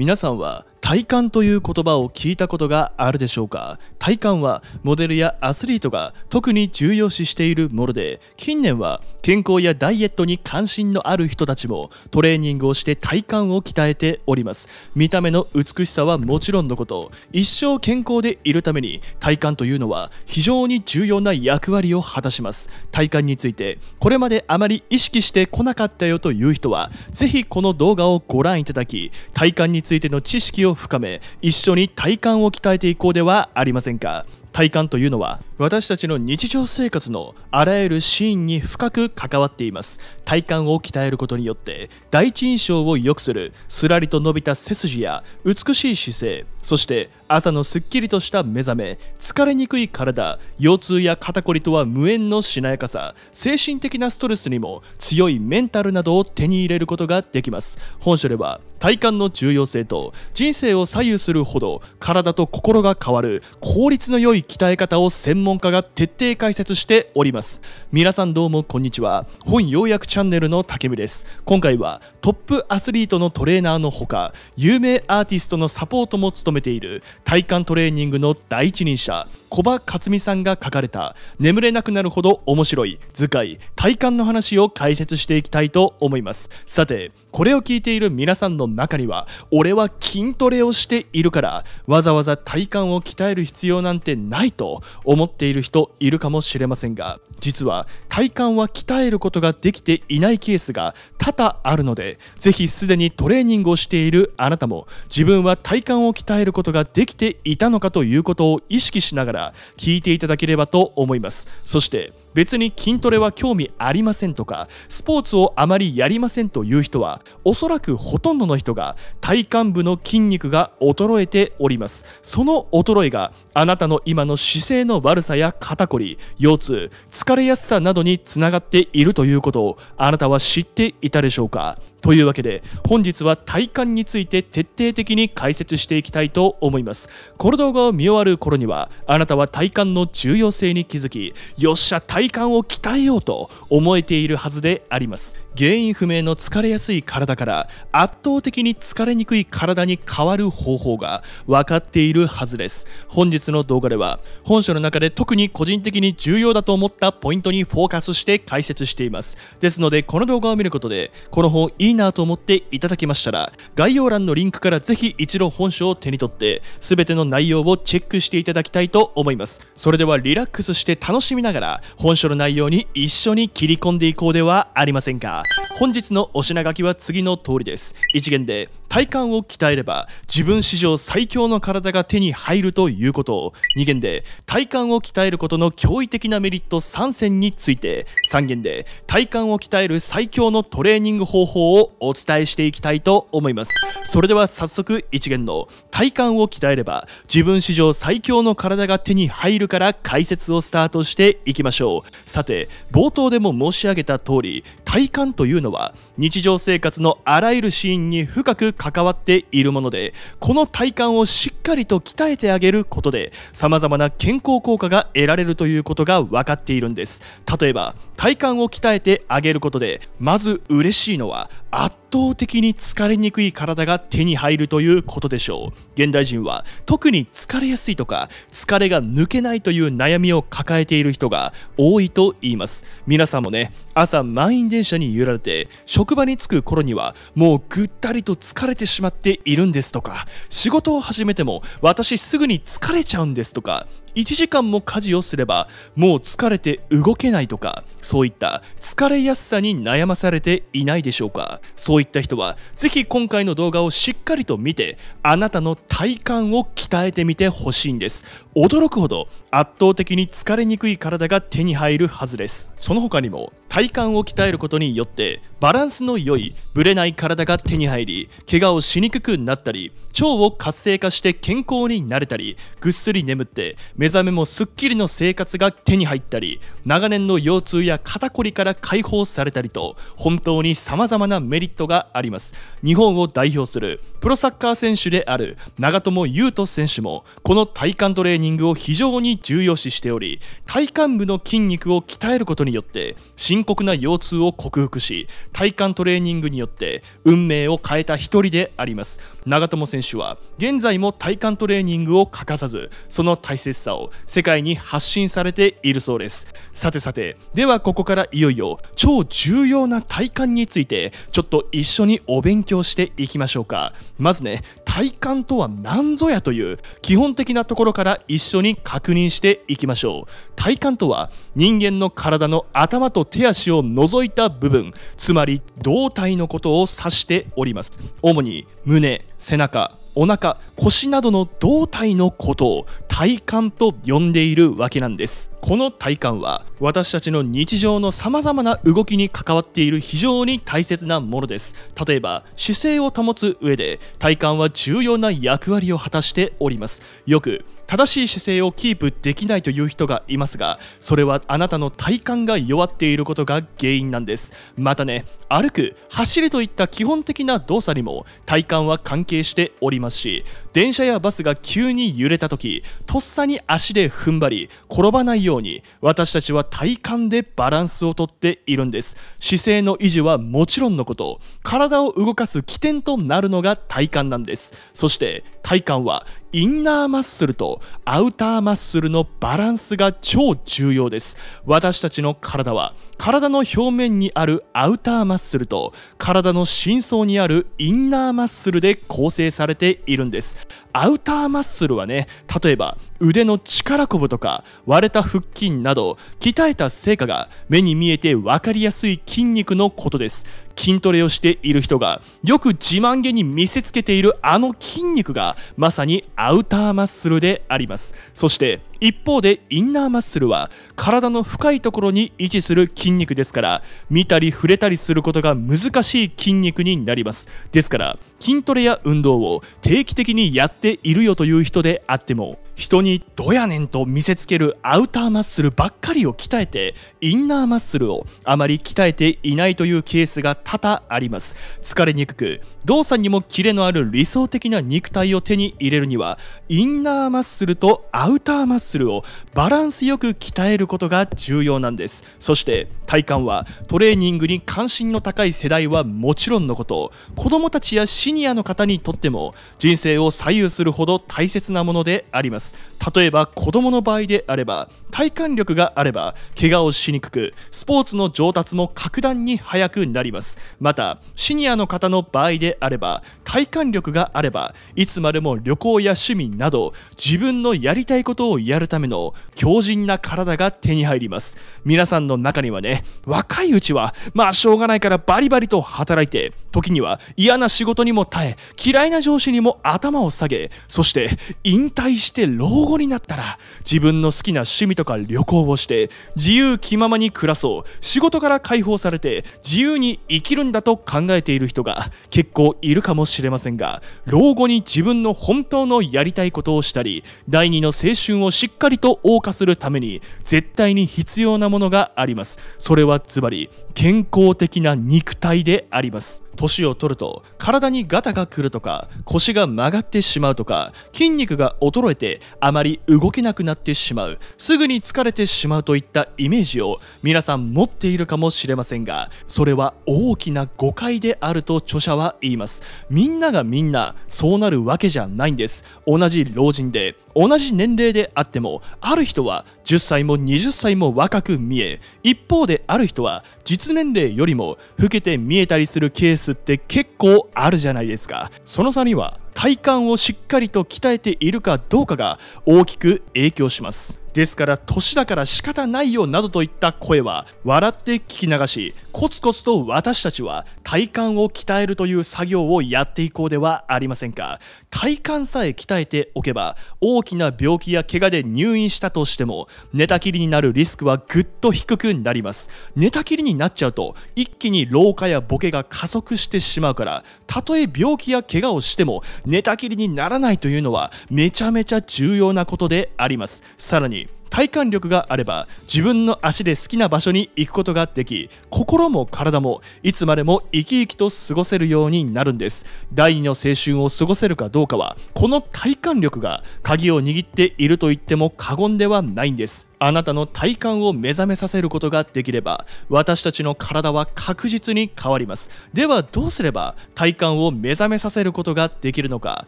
皆さんは体感という言葉を聞いたことがあるでしょうか体幹はモデルやアスリートが特に重要視しているもので近年は健康やダイエットに関心のある人たちもトレーニングをして体幹を鍛えております見た目の美しさはもちろんのこと一生健康でいるために体幹というのは非常に重要な役割を果たします体幹についてこれまであまり意識してこなかったよという人はぜひこの動画をご覧いただき体幹についての知識を深め一緒に体幹を鍛えていこうではありませんせんか体感というのは私たちの日常生活のあらゆるシーンに深く関わっています体感を鍛えることによって第一印象を良くするすらりと伸びた背筋や美しい姿勢そして朝のすっきりとした目覚め疲れにくい体腰痛や肩こりとは無縁のしなやかさ精神的なストレスにも強いメンタルなどを手に入れることができます本書では体幹の重要性と人生を左右するほど体と心が変わる効率の良い鍛え方を専門家が徹底解説しております皆さんどうもこんにちは本要約チャンネルの竹見です今回はトップアスリートのトレーナーのほか有名アーティストのサポートも務めている体幹トレーニングの第一人者小場克美さんが書かれた眠れなくなるほど面白い図解体感の話を解説していきたいと思いますさてこれを聞いている皆さんの中には俺は筋トレをしているからわざわざ体幹を鍛える必要なんてないと思っている人いるかもしれませんが実は体幹は鍛えることができていないケースが多々あるのでぜひすでにトレーニングをしているあなたも自分は体幹を鍛えることができていたのかということを意識しながらら聞いていただければと思いますそして別に筋トレは興味ありませんとかスポーツをあまりやりませんという人はおそらくほとんどの人が体幹部の筋肉が衰えておりますその衰えがあなたの今の姿勢の悪さや肩こり腰痛疲れやすさなどにつながっているということをあなたは知っていたでしょうかというわけで本日は体感について徹底的に解説していきたいと思いますこの動画を見終わる頃にはあなたは体幹の重要性に気づきよっしゃ体幹を鍛えようと思えているはずであります原因不明の疲れやすい体から圧倒的に疲れにくい体に変わる方法が分かっているはずです本日の動画では本書の中で特に個人的に重要だと思ったポイントにフォーカスして解説していますですのでこの動画を見ることでこの本いいなと思っていただけましたら概要欄のリンクからぜひ一度本書を手に取って全ての内容をチェックしていただきたいと思いますそれではリラックスして楽しみながら本書の内容に一緒に切り込んでいこうではありませんか本日のお品書きは次の通りです1限で体幹を鍛えれば自分史上最強の体が手に入るということを2限で体幹を鍛えることの驚異的なメリット3選について3限で体幹を鍛える最強のトレーニング方法をお伝えしていきたいと思いますそれでは早速1限の体幹を鍛えれば自分史上最強の体が手に入るから解説をスタートしていきましょうさて冒頭でも申し上げた通り体幹感というのは日常生活のあらゆるシーンに深く関わっているものでこの体幹をしっかりと鍛えてあげることでさまざまな健康効果が得られるということが分かっているんです例えば体幹を鍛えてあげることでまず嬉しいのは圧倒的に疲れにくい体が手に入るということでしょう現代人は特に疲れやすいとか疲れが抜けないという悩みを抱えている人が多いと言います皆さんもね朝満員電車に揺られて職場に着く頃にはもうぐったりと疲れてしまっているんですとか仕事を始めても私すぐに疲れちゃうんですとか1時間も家事をすればもう疲れて動けないとかそういった疲れやすさに悩まされていないでしょうかそういった人はぜひ今回の動画をしっかりと見てあなたの体幹を鍛えてみてほしいんです驚くほど圧倒的に疲れにくい体が手に入るはずですその他にも体幹を鍛えることによってバランスの良いブレない体が手に入り怪我をしにくくなったり腸を活性化して健康になれたりぐっすり眠って目覚めもすっきりの生活が手に入ったり長年の腰痛や肩こりから解放されたりと本当にさまざまなメリットがあります日本を代表するプロサッカー選手である長友佑都選手もこの体幹トレーニングを非常に重要視しており体幹部の筋肉を鍛えることによって深刻な腰痛を克服し体幹トレーニングによって運命を変えた一人であります長友選手は現在も体幹トレーニングを欠かさずその大切さを世界に発信されているそうですさてさてではここからいよいよ超重要な体幹についてちょっと一緒にお勉強していきましょうかまずね体感とは何ぞやという基本的なところから一緒に確認していきましょう体感とは人間の体の頭と手足を除いた部分つまり胴体のことを指しております主に胸背中お腹腰などの胴体のことを体幹と呼んでいるわけなんですこの体幹は私たちの日常のさまざまな動きに関わっている非常に大切なものです例えば姿勢を保つ上で体幹は重要な役割を果たしておりますよく正しい姿勢をキープできないという人がいますがそれはあなたの体幹が弱っていることが原因なんですまたね歩く走るといった基本的な動作にも体幹は関係しておりますし電車やバスが急に揺れた時とっさに足で踏ん張り転ばないように私たちは体幹でバランスをとっているんです姿勢の維持はもちろんのこと体を動かす起点となるのが体幹なんですそして体幹はインナーマッスルとアウターマッスルのバランスが超重要です私たちの体は体の表面にあるアウターマッスルと体の深層にあるインナーマッスルで構成されているんですアウターマッスルはね例えば腕の力こぶとか割れた腹筋など鍛えた成果が目に見えて分かりやすい筋肉のことです筋トレをしている人がよく自慢げに見せつけているあの筋肉がまさにアウターマッスルでありますそして一方でインナーマッスルは体の深いところに位置する筋肉ですから見たり触れたりすることが難しい筋肉になりますですから筋トレや運動を定期的にやっているよという人であっても人にどやねんと見せつけるアウターマッスルばっかりを鍛えてインナーマッスルをあまり鍛えていないというケースが多々あります疲れにくく動作にもキレのある理想的な肉体を手に入れるにはインナーマッスルとアウターマッスルをバランスよく鍛えることが重要なんですそして体幹はトレーニングに関心の高い世代はもちろんのこと子供たちやシニアの方にとっても人生を左右するほど大切なものでありますます例えば子供の場合であれば体幹力があれば怪我をしにくくスポーツの上達も格段に速くなりますまたシニアの方の場合であれば体幹力があればいつまでも旅行や趣味など自分のやりたいことをやるための強靭な体が手に入ります皆さんの中にはね若いうちはまあしょうがないからバリバリと働いて時には嫌な仕事にも耐え嫌いな上司にも頭を下げそして引退して老後になったら自分の好きな趣味とか旅行をして自由気ままに暮らそう仕事から解放されて自由に生きるんだと考えている人が結構いるかもしれませんが老後に自分の本当のやりたいことをしたり第二の青春をしっかりと謳歌するために絶対に必要なものがありますそれはつまり健康的な肉体であります年を取ると体にガタが来るとか腰が曲がってしまうとか筋肉が衰えてあまり動けなくなってしまうすぐに疲れてしまうといったイメージを皆さん持っているかもしれませんがそれは大きな誤解であると著者は言いますみんながみんなそうなるわけじゃないんです同じ老人で同じ年齢であってもある人は10歳も20歳も若く見え一方である人は実年齢よりも老けて見えたりするケースって結構あるじゃないですかその差には体幹をしっかりと鍛えているかどうかが大きく影響しますですから年だから仕方ないよなどといった声は笑って聞き流しコツコツと私たちは体幹を鍛えるという作業をやっていこうではありませんか体幹さえ鍛えておけば大きな病気や怪我で入院したとしても寝たきりになるリスクはぐっと低くなります寝たきりになっちゃうと一気に老化やボケが加速してしまうからたとえ病気や怪我をしても寝たきりにならないというのはめちゃめちゃ重要なことでありますさらに体感力があれば自分の足で好きな場所に行くことができ心も体もいつまでも生き生きと過ごせるようになるんです第二の青春を過ごせるかどうかはこの体感力が鍵を握っていると言っても過言ではないんですあなたの体幹を目覚めさせることができれば私たちの体は確実に変わりますではどうすれば体幹を目覚めさせることができるのか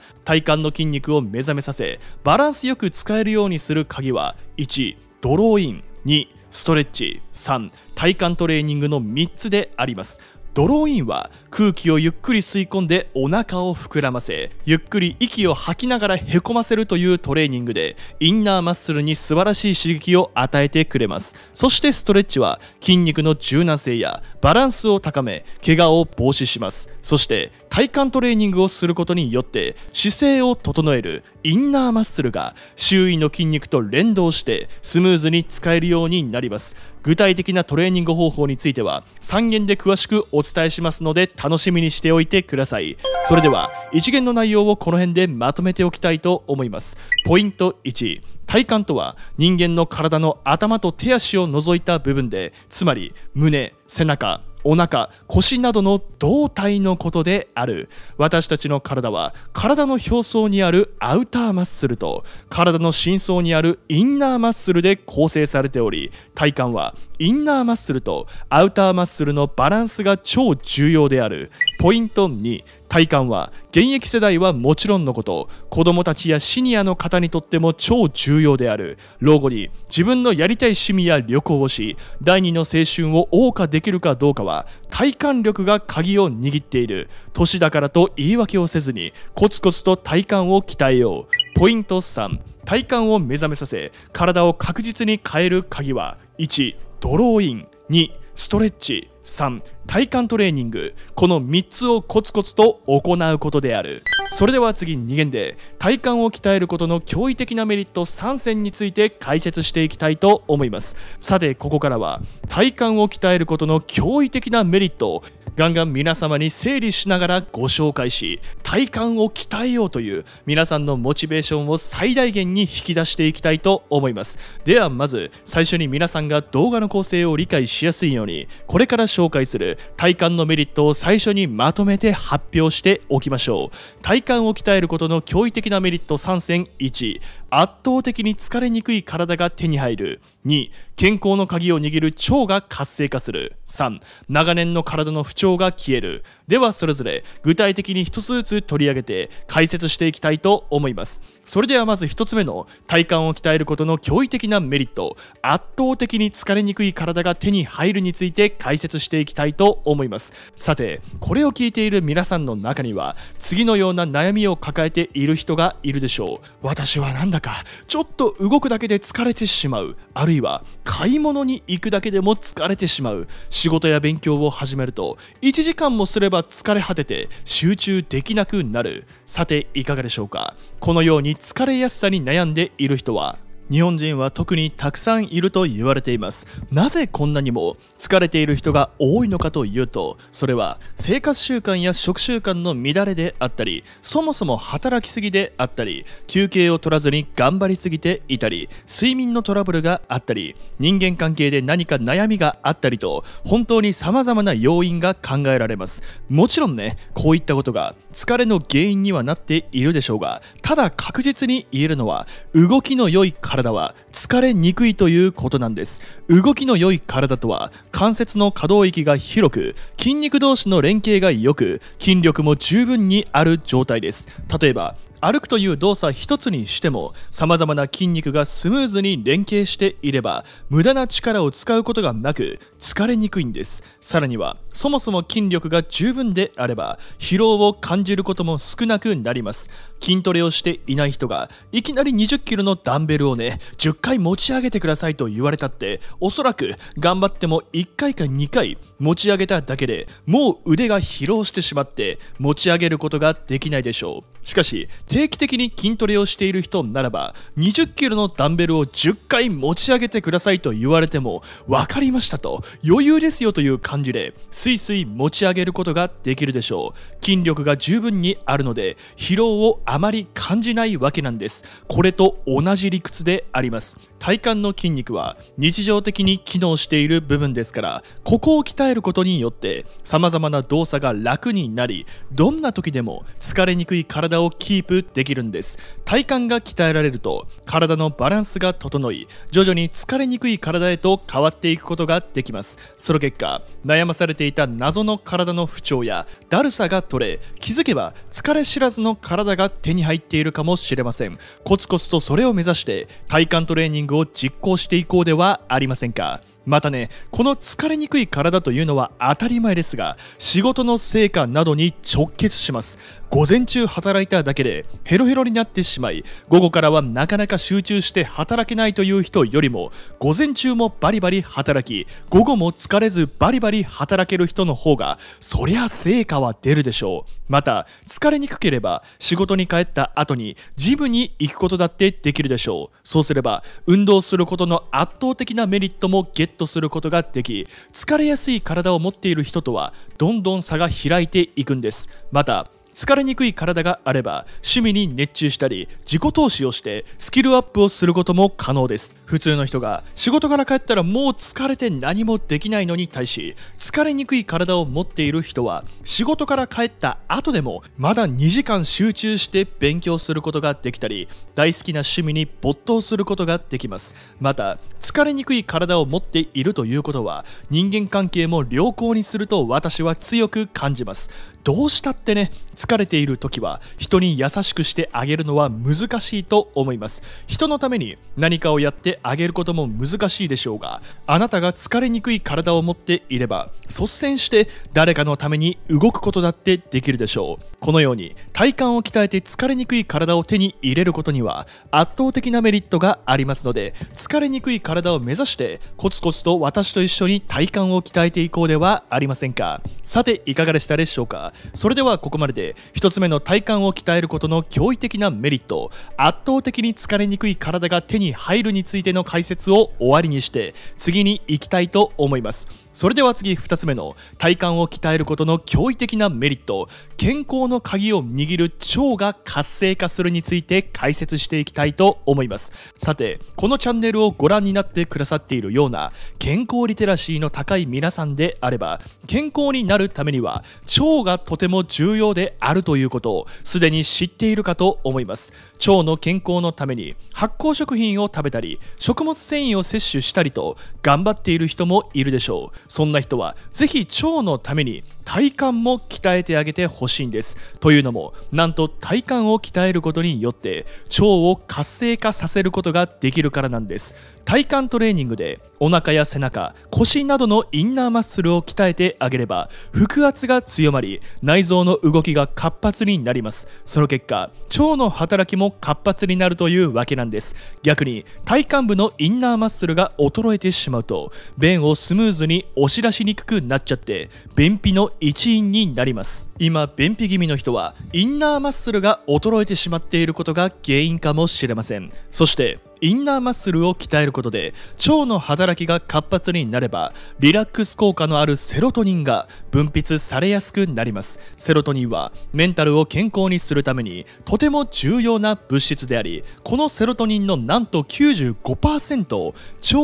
体幹の筋肉を目覚めさせバランスよく使えるようにする鍵は1ドローイン2ストレッチ3体幹トレーニングの3つでありますドローインは空気をゆっくり吸い込んでお腹を膨らませゆっくり息を吐きながらへこませるというトレーニングでインナーマッスルに素晴らしい刺激を与えてくれますそしてストレッチは筋肉の柔軟性やバランスを高め怪我を防止しますそして体幹トレーニングをすることによって姿勢を整えるインナーマッスルが周囲の筋肉と連動してスムーズに使えるようになります具体的なトレーニング方法については3限で詳しくお伝えしますので楽しみにしておいてくださいそれでは1限の内容をこの辺でまとめておきたいと思いますポイント1体幹とは人間の体の頭と手足を除いた部分でつまり胸背中お腹腰などの胴体のことである私たちの体は体の表層にあるアウターマッスルと体の深層にあるインナーマッスルで構成されており体幹はインナーマッスルとアウターマッスルのバランスが超重要であるポイント2体感は現役世代はもちろんのこと子どもたちやシニアの方にとっても超重要である老後に自分のやりたい趣味や旅行をし第二の青春を謳歌できるかどうかは体感力が鍵を握っている年だからと言い訳をせずにコツコツと体感を鍛えようポイント3体感を目覚めさせ体を確実に変える鍵は1ドローイン2ストレッチ3体幹トレーニングこの3つをコツコツと行うことであるそれでは次2限で体幹を鍛えることの驚異的なメリット3選について解説していきたいと思いますさてここからは体幹を鍛えることの驚異的なメリットをガンガン皆様に整理しながらご紹介し体幹を鍛えようという皆さんのモチベーションを最大限に引き出していきたいと思いますではまず最初に皆さんが動画の構成を理解しやすいようにこれから紹介する体幹のメリットを最初にまとめて発表しておきましょう体幹を鍛えることの驚異的なメリット3選1圧倒的に疲れにくい体が手に入る2健康の鍵を握る腸が活性化する3長年の体の不調が消えるではそれぞれ具体的に1つずつ取り上げて解説していきたいと思いますそれではまず1つ目の体幹を鍛えることの驚異的なメリット圧倒的に疲れにくい体が手に入るについて解説していきたいと思いますさてこれを聞いている皆さんの中には次のような悩みを抱えている人がいるでしょう私はなんだかちょっと動くだけで疲れてしまうあるいは買い物に行くだけでも疲れてしまう仕事や勉強を始めると1時間もすれば疲れ果てて集中できなくなるさていかがでしょうかこのように疲れやすさに悩んでいる人は日本人は特にたくさんいると言われていますなぜこんなにも疲れている人が多いのかというとそれは生活習慣や食習慣の乱れであったりそもそも働きすぎであったり休憩を取らずに頑張りすぎていたり睡眠のトラブルがあったり人間関係で何か悩みがあったりと本当に様々な要因が考えられますもちろんねこういったことが疲れの原因にはなっているでしょうがただ確実に言えるのは動きの良い体体は疲れにくいということなんです動きの良い体とは関節の可動域が広く筋肉同士の連携が良く筋力も十分にある状態です例えば歩くという動作一つにしても様々な筋肉がスムーズに連携していれば無駄な力を使うことがなく疲れにくいんですさらにはそもそも筋力が十分であれば疲労を感じることも少なくなります筋トレをしていない人がいきなり2 0キロのダンベルをね10回持ち上げてくださいと言われたっておそらく頑張っても1回か2回持ち上げただけでもう腕が疲労してしまって持ち上げることができないでしょうしかし定期的に筋トレをしている人ならば20キロのダンベルを10回持ち上げてくださいと言われても分かりましたと余裕ですよという感じですいすい持ち上げることができるでしょう筋力が十分にあるので疲労をあまり感じないわけなんですこれと同じ理屈であります体幹の筋肉は日常的に機能している部分ですからここを鍛えることによってさまざまな動作が楽になりどんな時でも疲れにくい体をキープできるんです体幹が鍛えられると体のバランスが整い徐々に疲れにくい体へと変わっていくことができますその結果悩まされていた謎の体の不調やだるさが取れ気づけば疲れ知らずの体が手に入っているかもしれませんコツコツとそれを目指して体幹トレーニングを実行していこうではありませんかまたねこの疲れにくい体というのは当たり前ですが仕事の成果などに直結します午前中働いただけでヘロヘロになってしまい午後からはなかなか集中して働けないという人よりも午前中もバリバリ働き午後も疲れずバリバリ働ける人の方がそりゃ成果は出るでしょうまた疲れにくければ仕事に帰った後にジムに行くことだってできるでしょうそうすれば運動することの圧倒的なメリットもゲットすることができ疲れやすい体を持っている人とはどんどん差が開いていくんですまた疲れにくい体があれば趣味に熱中したり自己投資をしてスキルアップをすることも可能です普通の人が仕事から帰ったらもう疲れて何もできないのに対し疲れにくい体を持っている人は仕事から帰った後でもまだ2時間集中して勉強することができたり大好きな趣味に没頭することができますまた疲れにくい体を持っているということは人間関係も良好にすると私は強く感じますどうしたってね疲れている時は人に優しくしてあげるのは難しいと思います人のために何かをやってあげることも難しいでしょうがあなたが疲れにくい体を持っていれば率先して誰かのために動くことだってできるでしょうこのように体幹を鍛えて疲れにくい体を手に入れることには圧倒的なメリットがありますので疲れにくい体を目指してコツコツと私と一緒に体幹を鍛えていこうではありませんかさていかがでしたでしょうかそれではここまでで1つ目の体幹を鍛えることの驚異的なメリット圧倒的に疲れにくい体が手に入るについての解説を終わりにして次に行きたいと思いますそれでは次2つ目の体幹を鍛えることの驚異的なメリット健康の鍵を握る腸が活性化するについて解説していきたいと思いますさてこのチャンネルをご覧になってくださっているような健康リテラシーの高い皆さんであれば健康になるためには腸がとても重要であるということをすでに知っているかと思います腸の健康のために発酵食品を食べたり食物繊維を摂取したりと頑張っている人もいるでしょうそんな人はぜひ腸のために体幹も鍛えてあげてほしいんですというのもなんと体幹を鍛えることによって腸を活性化させることができるからなんです体幹トレーニングでお腹や背中腰などのインナーマッスルを鍛えてあげれば腹圧が強まり内臓の動きが活発になりますその結果腸の働きも活発になるというわけなんです逆に体幹部のインナーマッスルが衰えてしまうと便をスムーズに押し出しにくくなっちゃって便秘の一因になります今便秘気味の人はインナーマッスルが衰えてしまっていることが原因かもしれませんそしてインナーマッスルを鍛えることで腸の働きが活発になればリラックス効果のあるセロトニンが分泌されやすくなりますセロトニンはメンタルを健康にするためにとても重要な物質でありこのセロトニンのなんと95%を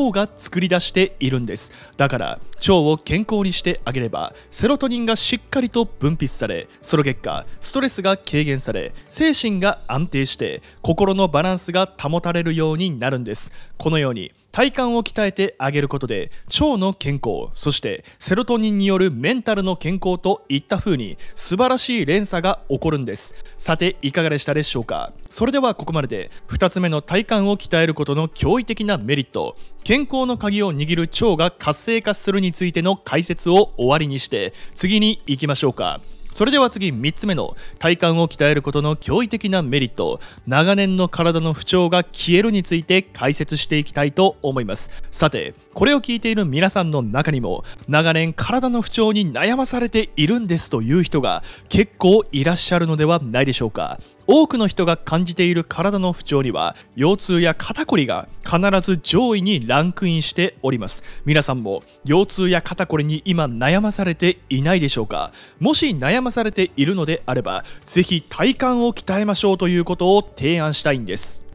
腸が作り出しているんですだから腸を健康にしてあげればセロトニンがしっかりと分泌されその結果ストレスが軽減され精神が安定して心のバランスが保たれるようにになるんですこのように体幹を鍛えてあげることで腸の健康そしてセロトニンによるメンタルの健康といった風に素晴らしい連鎖が起こるんですさていかがでしたでしょうかそれではここまでで2つ目の体幹を鍛えることの驚異的なメリット健康の鍵を握る腸が活性化するについての解説を終わりにして次に行きましょうかそれでは次3つ目の体幹を鍛えることの驚異的なメリット長年の体の不調が消えるについて解説していきたいと思いますさてこれを聞いている皆さんの中にも長年体の不調に悩まされているんですという人が結構いらっしゃるのではないでしょうか多くの人が感じている体の不調には腰痛や肩こりが必ず上位にランクインしております皆さんも腰痛や肩こりに今悩まされていないでしょうかもし悩まされているのであればぜひ体幹を鍛えましょうということを提案したいんです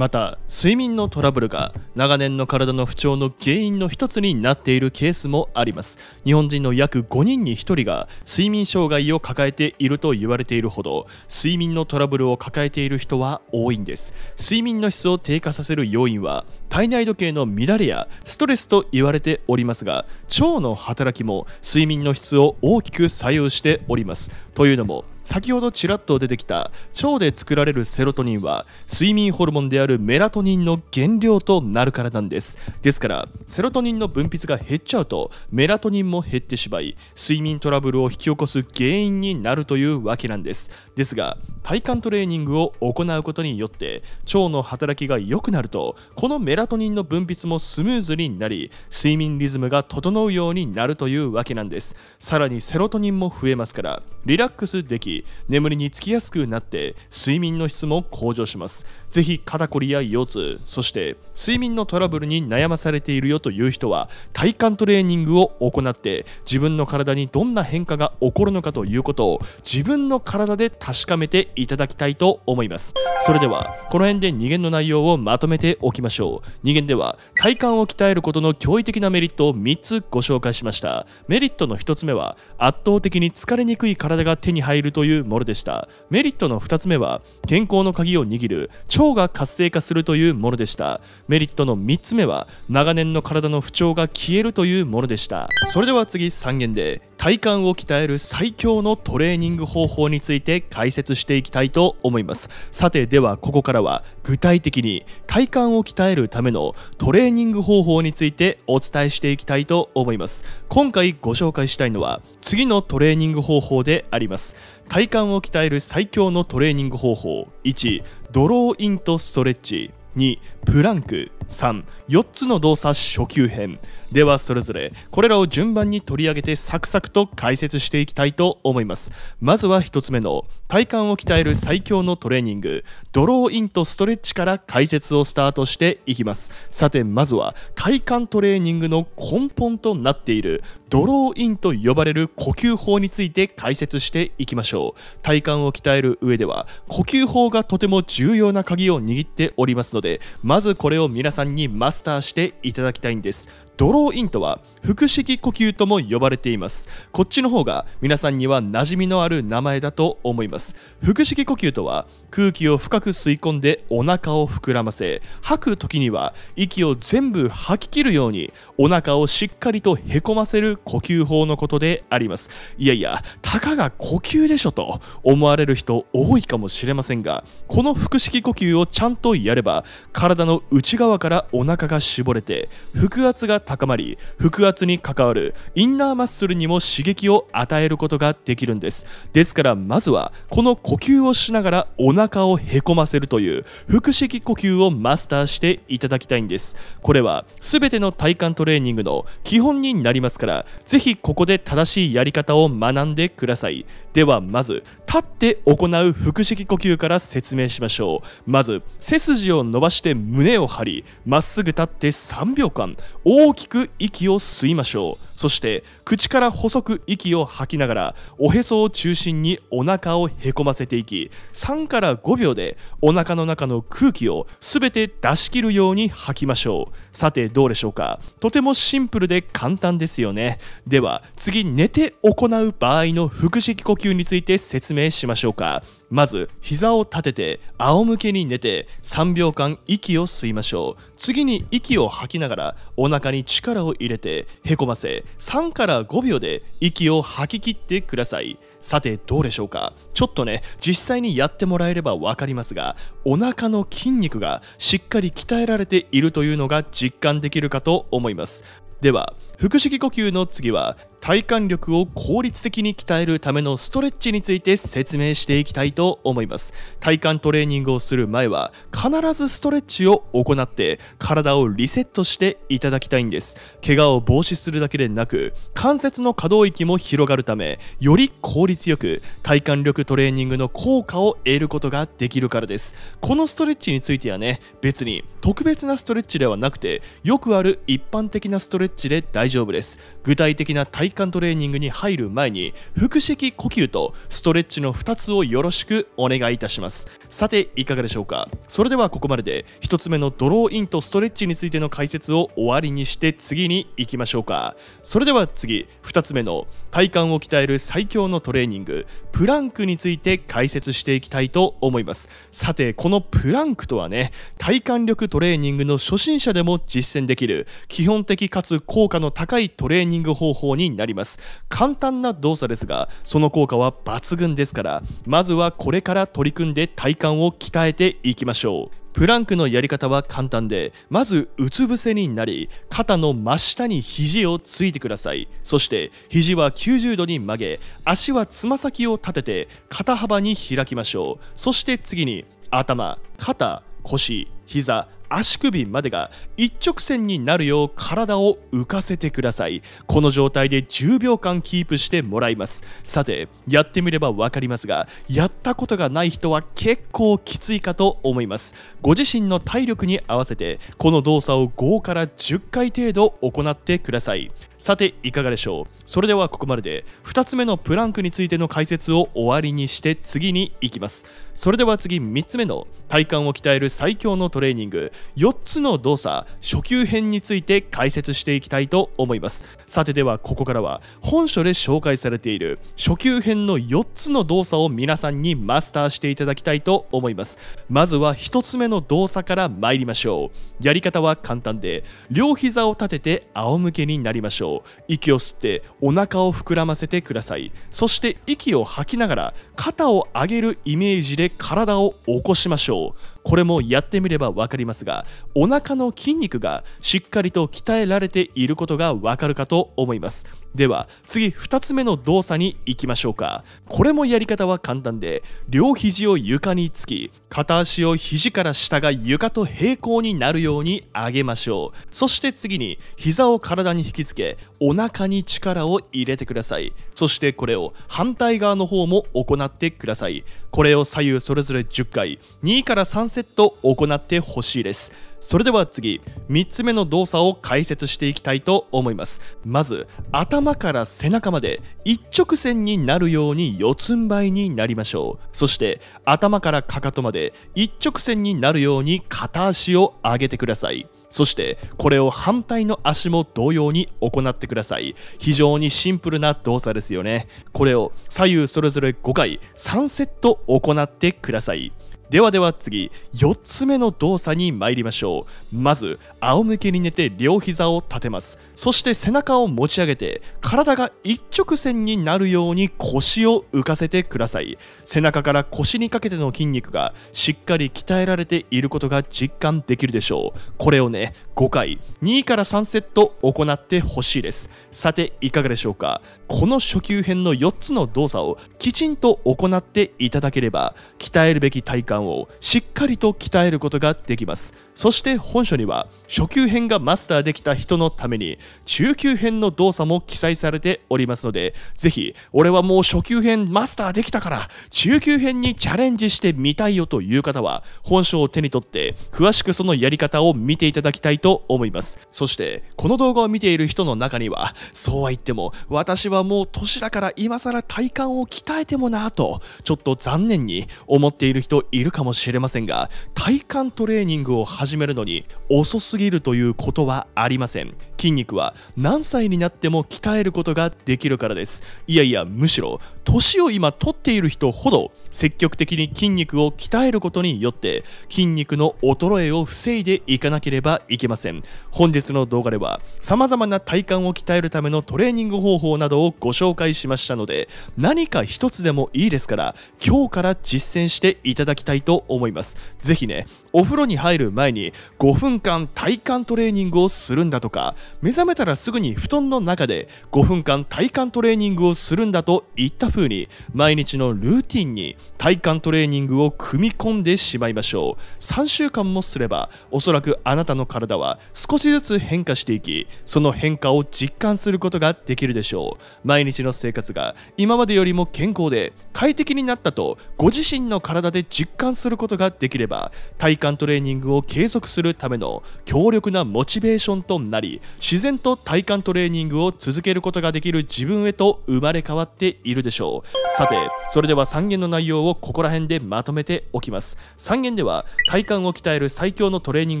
また睡眠のトラブルが長年の体の不調の原因の一つになっているケースもあります日本人の約5人に1人が睡眠障害を抱えていると言われているほど睡眠のトラブルを抱えている人は多いんです睡眠の質を低下させる要因は体内時計の乱れやストレスと言われておりますが腸の働きも睡眠の質を大きく左右しておりますというのも先ほどちらっと出てきた腸で作られるセロトニンは睡眠ホルモンであるメラトニンの原料となるからなんですですからセロトニンの分泌が減っちゃうとメラトニンも減ってしまい睡眠トラブルを引き起こす原因になるというわけなんですですが体幹トレーニングを行うことによって腸の働きが良くなるとこのメララトニンの分泌もスムーズになり睡眠リズムが整うようになるというわけなんですさらにセロトニンも増えますからリラックスでき眠りにつきやすくなって睡眠の質も向上しますぜひ肩こりや腰痛そして睡眠のトラブルに悩まされているよという人は体幹トレーニングを行って自分の体にどんな変化が起こるのかということを自分の体で確かめていただきたいと思いますそれではこの辺で2限の内容をまとめておきましょう2間では体幹を鍛えることの驚異的なメリットを3つご紹介しましたメリットの1つ目は圧倒的に疲れにくい体が手に入るというものでしたメリットの2つ目は健康の鍵を握る腸が活性化するというものでしたメリットの3つ目は長年の体の不調が消えるというものでしたそれでは次3件で体幹を鍛える最強のトレーニング方法について解説していきたいと思いますさてではここからは具体的に体幹を鍛えるためためのトレーニング方法についてお伝えしていきたいと思います今回ご紹介したいのは次のトレーニング方法であります体幹を鍛える最強のトレーニング方法1ドローインとストレッチ2プランク34つの動作初級編ではそれぞれこれらを順番に取り上げてサクサクと解説していきたいと思いますまずは1つ目の体幹を鍛える最強のトレーニングドローインとストレッチから解説をスタートしていきますさてまずは体幹トレーニングの根本となっているドローインと呼ばれる呼吸法について解説していきましょう体幹を鍛える上では呼吸法がとても重要な鍵を握っておりますのでまずこれを皆さんにマスターしていただきたいんですドローインとは腹式呼吸とも呼ばれていますこっちの方が皆さんには馴染みのある名前だと思います腹式呼吸とは空気を深く吸い込んでお腹を膨らませ吐く時には息を全部吐き切るようにお腹をしっかりとへこませる呼吸法のことでありますいやいやたかが呼吸でしょと思われる人多いかもしれませんがこの腹式呼吸をちゃんとやれば体の内側からお腹が絞れて腹圧が高まり腹圧に関わるインナーマッスルにも刺激を与えることができるんですですからまずはこの呼吸をしながらお腹をへこませるという腹式呼吸をマスターしていただきたいんですこれは全ての体幹トレーニングの基本になりますからぜひここで正しいやり方を学んでくださいではまず立って行う腹式呼吸から説明しましょうまず背筋を伸ばして胸を張りまっすぐ立って3秒間大きく息を吸いましょうそして口から細く息を吐きながらおへそを中心にお腹をへこませていき3から5秒でお腹の中の空気を全て出し切るように吐きましょうさてどうでしょうかとてもシンプルで簡単ですよねでは次寝て行う場合の腹式呼吸について説明しましょうかまず膝を立てて仰向けに寝て3秒間息を吸いましょう次に息を吐きながらお腹に力を入れてへこませ3から5秒で息を吐き切ってくださいさてどうでしょうかちょっとね実際にやってもらえれば分かりますがお腹の筋肉がしっかり鍛えられているというのが実感できるかと思いますでは腹式呼吸の次は体幹力を効率的に鍛えるためのストレッチについて説明していきたいと思います体幹トレーニングをする前は必ずストレッチを行って体をリセットしていただきたいんです怪我を防止するだけでなく関節の可動域も広がるためより効率よく体幹力トレーニングの効果を得ることができるからですこのストレッチについてはね別に特別なストレッチではなくてよくある一般的なストレッチで大丈夫です具体的な体幹トレーニングに入る前に腹式呼吸とストレッチの2つをよろしくお願いいたしますさていかがでしょうかそれではここまでで1つ目のドローインとストレッチについての解説を終わりにして次に行きましょうかそれでは次2つ目の体幹を鍛える最強のトレーニングプランクについて解説していきたいと思いますさてこのプランクとはね体幹力トレーニングの初心者でも実践できる基本的かつ効果の高高いトレーニング方法になります簡単な動作ですがその効果は抜群ですからまずはこれから取り組んで体幹を鍛えていきましょうプランクのやり方は簡単でまずうつ伏せになり肩の真下に肘をついてくださいそして肘は90度に曲げ足はつま先を立てて肩幅に開きましょうそして次に頭肩腰膝足首までが一直線になるよう体を浮かせてくださいこの状態で10秒間キープしてもらいますさてやってみれば分かりますがやったことがない人は結構きついかと思いますご自身の体力に合わせてこの動作を5から10回程度行ってくださいさていかがでしょうそれではここまでで2つ目のプランクについての解説を終わりにして次に行きますそれでは次3つ目の体幹を鍛える最強のトレーニング4つの動作初級編について解説していきたいと思いますさてではここからは本書で紹介されている初級編の4つの動作を皆さんにマスターしていただきたいと思いますまずは1つ目の動作から参りましょうやり方は簡単で両膝を立てて仰向けになりましょう息を吸ってお腹を膨らませてくださいそして息を吐きながら肩を上げるイメージで体を起こしましょうこれもやってみれば分かりますがお腹の筋肉がしっかりと鍛えられていることが分かるかと思いますでは次2つ目の動作に行きましょうかこれもやり方は簡単で両肘を床につき片足を肘から下が床と平行になるように上げましょうそして次に膝を体に引きつけお腹に力を入れてくださいそしてこれを反対側の方も行ってくださいこれを左右それぞれ10回2から3セット行ってほしいですそれでは次3つ目の動作を解説していきたいと思いますまず頭から背中まで一直線になるように四つん這いになりましょうそして頭からかかとまで一直線になるように片足を上げてくださいそしてこれを反対の足も同様に行ってください非常にシンプルな動作ですよねこれを左右それぞれ5回3セット行ってくださいではでは次4つ目の動作に参りましょうまず仰向けに寝て両膝を立てますそして背中を持ち上げて体が一直線になるように腰を浮かせてください背中から腰にかけての筋肉がしっかり鍛えられていることが実感できるでしょうこれをね5回2から3セット行ってほしいですさていかがでしょうかこの初級編の4つの動作をきちんと行っていただければ鍛えるべき体幹感をしっかりと鍛えることができますそして本書には初級編がマスターできた人のために中級編の動作も記載されておりますのでぜひ俺はもう初級編マスターできたから中級編にチャレンジしてみたいよという方は本書を手に取って詳しくそのやり方を見ていただきたいと思いますそしてこの動画を見ている人の中にはそうは言っても私はもう年だから今更体幹を鍛えてもなぁとちょっと残念に思っている人いるるかもしれませんが体幹トレーニングを始めるのに遅すぎるということはありません筋肉は何歳になっても鍛えることができるからですいやいやむしろ年を今取っている人ほど積極的に筋肉を鍛えることによって筋肉の衰えを防いでいかなければいけません本日の動画では様々な体幹を鍛えるためのトレーニング方法などをご紹介しましたので何か一つでもいいですから今日から実践していただきたいと思いますぜひねお風呂に入る前に5分間体幹トレーニングをするんだとか目覚めたらすぐに布団の中で5分間体幹トレーニングをするんだといった風に毎日のルーティンに体幹トレーニングを組み込んでしまいましょう3週間もすればおそらくあなたの体は少しずつ変化していきその変化を実感することができるでしょう毎日の生活が今までよりも健康で快適になったとご自身の体で実感することができれば体幹トレーニングを継続するための強力なモチベーションとなり自然と体幹トレーニングを続けることができる自分へと生まれ変わっているでしょうさてそれでは3元の内容をここら辺でまとめておきます3元では体幹を鍛える最強のトレーニン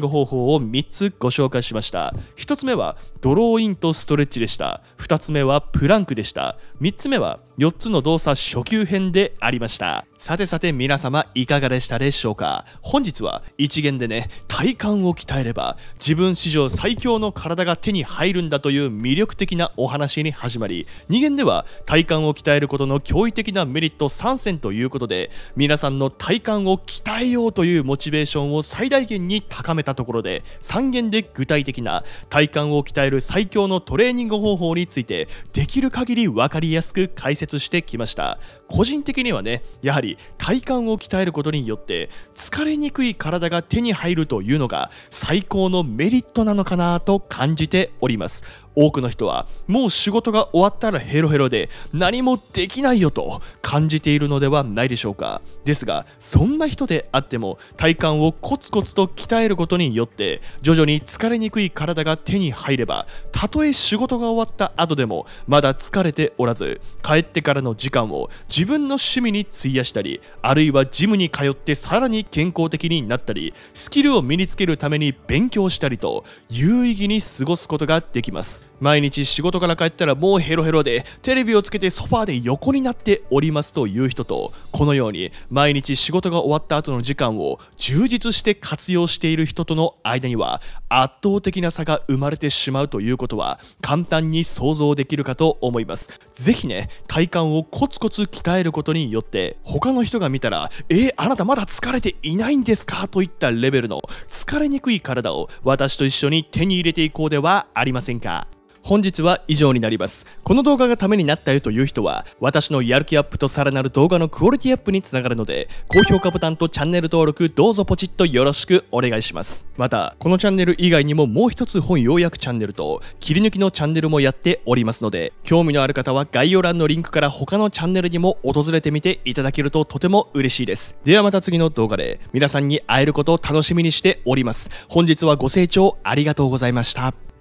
グ方法を3つご紹介しました1つ目はドローインとストレッチでした2つ目はプランクでした3つ目は4つの動作初級編でありましたさてさて皆様いかがでしたでしょうか本日は一元でね体幹を鍛えれば自分史上最強の体が手に入るんだという魅力的なお話に始まり2元では体幹を鍛えることの驚異的なメリット3選ということで皆さんの体幹を鍛えようというモチベーションを最大限に高めたところで3元で具体的な体幹を鍛える最強のトレーニング方法についてできる限り分かりやすく解説してきました個人的にはねやはり体幹を鍛えることによって疲れにくい体が手に入るというのが最高のメリットなのかなと感じております多くの人はもう仕事が終わったらヘロヘロで何もできないよと感じているのではないでしょうかですがそんな人であっても体幹をコツコツと鍛えることによって徐々に疲れにくい体が手に入ればたとえ仕事が終わった後でもまだ疲れておらず帰ってからの時間を自分の趣味に費やしたりあるいはジムに通ってさらに健康的になったりスキルを身につけるために勉強したりと有意義に過ごすことができますます毎日仕事から帰ったらもうヘロヘロでテレビをつけてソファーで横になっておりますという人とこのように毎日仕事が終わった後の時間を充実して活用している人との間には圧倒的な差が生まれてしまうということは簡単に想像できるかと思います是非ね体幹をコツコツ鍛えることによって他の人が見たらえー、あなたまだ疲れていないんですかといったレベルの疲れにくい体を私と一緒に手に入れていこうではありませんか本日は以上になります。この動画がためになったよという人は、私のやる気アップとさらなる動画のクオリティアップにつながるので、高評価ボタンとチャンネル登録どうぞポチッとよろしくお願いします。また、このチャンネル以外にももう一つ本要約チャンネルと、切り抜きのチャンネルもやっておりますので、興味のある方は概要欄のリンクから他のチャンネルにも訪れてみていただけるととても嬉しいです。ではまた次の動画で皆さんに会えることを楽しみにしております。本日はご清聴ありがとうございました。